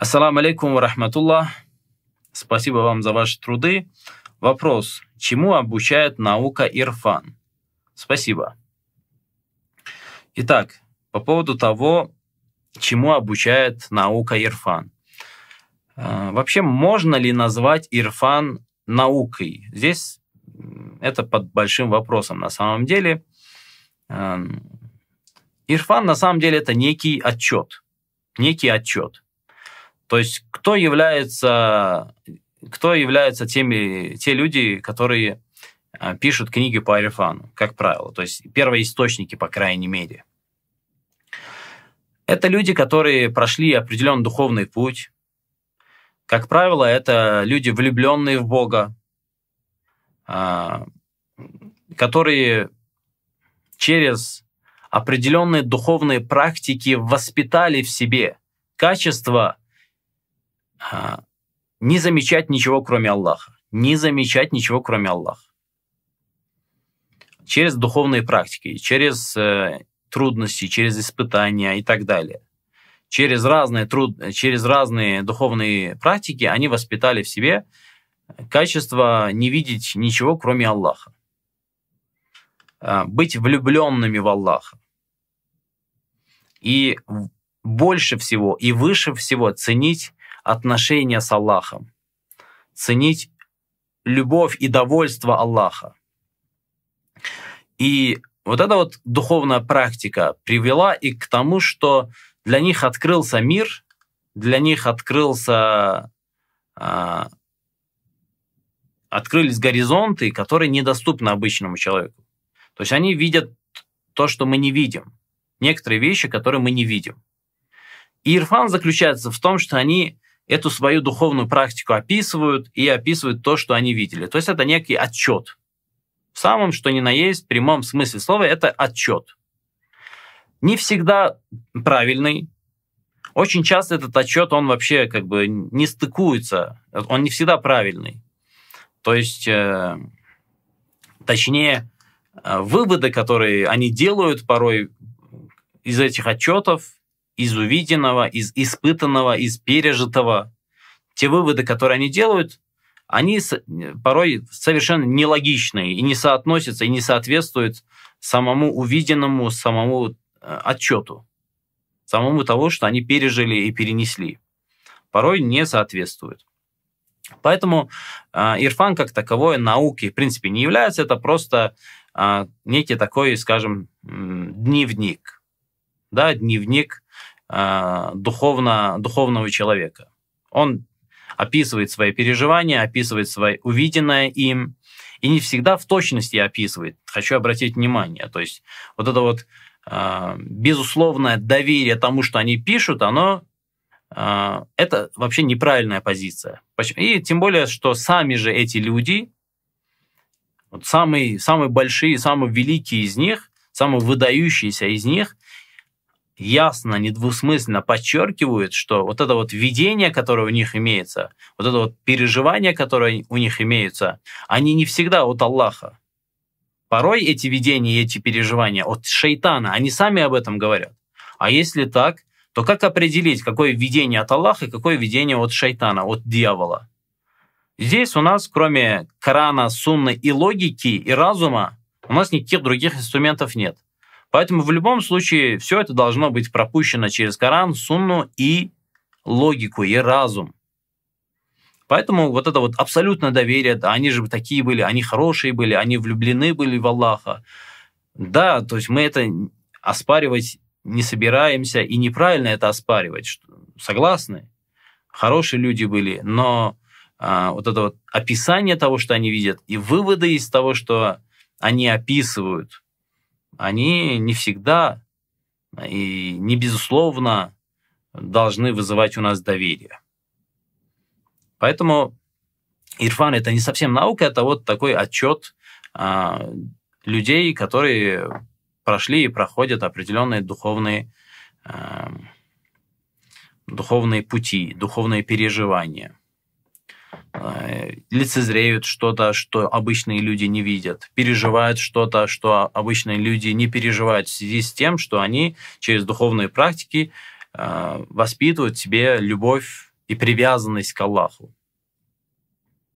Ассаламу алейкум ва рахматуллах. Спасибо вам за ваши труды. Вопрос. Чему обучает наука Ирфан? Спасибо. Итак, по поводу того, чему обучает наука Ирфан. Э, вообще, можно ли назвать Ирфан наукой? Здесь это под большим вопросом на самом деле. Эм, Ирфан на самом деле это некий отчет. Некий отчет. То есть кто является, кто является теми, те люди, которые а, пишут книги по Арифану, как правило. То есть первые источники по крайней мере. Это люди, которые прошли определенный духовный путь. Как правило, это люди, влюбленные в Бога, а, которые через определенные духовные практики воспитали в себе качество. А, не замечать ничего, кроме Аллаха. Не замечать ничего, кроме Аллаха. Через духовные практики, через э, трудности, через испытания и так далее. Через разные, труд... через разные духовные практики они воспитали в себе качество не видеть ничего, кроме Аллаха. А, быть влюбленными в Аллаха. И больше всего и выше всего ценить отношения с Аллахом, ценить любовь и довольство Аллаха. И вот эта вот духовная практика привела и к тому, что для них открылся мир, для них открылся, э, открылись горизонты, которые недоступны обычному человеку. То есть они видят то, что мы не видим, некоторые вещи, которые мы не видим. И Ирфан заключается в том, что они эту свою духовную практику описывают и описывают то, что они видели. То есть это некий отчет. В самом, что ни на есть, в прямом смысле слова, это отчет. Не всегда правильный. Очень часто этот отчет, он вообще как бы не стыкуется, он не всегда правильный. То есть, э, точнее, э, выводы, которые они делают порой из этих отчетов, из увиденного, из испытанного, из пережитого. Те выводы, которые они делают, они порой совершенно нелогичные и не соотносятся, и не соответствуют самому увиденному, самому э, отчету, самому того, что они пережили и перенесли. Порой не соответствуют. Поэтому э, Ирфан как таковой науки в принципе не является, это просто э, некий такой, скажем, дневник. Да, дневник а, духовно, духовного человека. Он описывает свои переживания, описывает свои увиденное им, и не всегда в точности описывает. Хочу обратить внимание. То есть вот это вот а, безусловное доверие тому, что они пишут, оно а, это вообще неправильная позиция. И тем более, что сами же эти люди, вот самые, самые большие, самые великие из них, самые выдающиеся из них, ясно, недвусмысленно подчеркивают, что вот это вот видение, которое у них имеется, вот это вот переживание, которое у них имеется, они не всегда от Аллаха. Порой эти видения и эти переживания от шайтана, они сами об этом говорят. А если так, то как определить, какое видение от Аллаха и какое видение от шайтана, от дьявола? Здесь у нас, кроме Корана, Сунны и логики, и разума, у нас никаких других инструментов нет. Поэтому в любом случае все это должно быть пропущено через Коран, Сунну и логику, и разум. Поэтому вот это вот абсолютно доверие, да, они же такие были, они хорошие были, они влюблены были в Аллаха. Да, то есть мы это оспаривать не собираемся и неправильно это оспаривать. Согласны? Хорошие люди были, но а, вот это вот описание того, что они видят, и выводы из того, что они описывают, они не всегда и не безусловно должны вызывать у нас доверие. Поэтому Ирфан это не совсем наука, это вот такой отчет а, людей, которые прошли и проходят определенные духовные, а, духовные пути, духовные переживания. Э, лицезреют что-то, что обычные люди не видят, переживают что-то, что обычные люди не переживают в связи с тем, что они через духовные практики э, воспитывают в себе любовь и привязанность к Аллаху.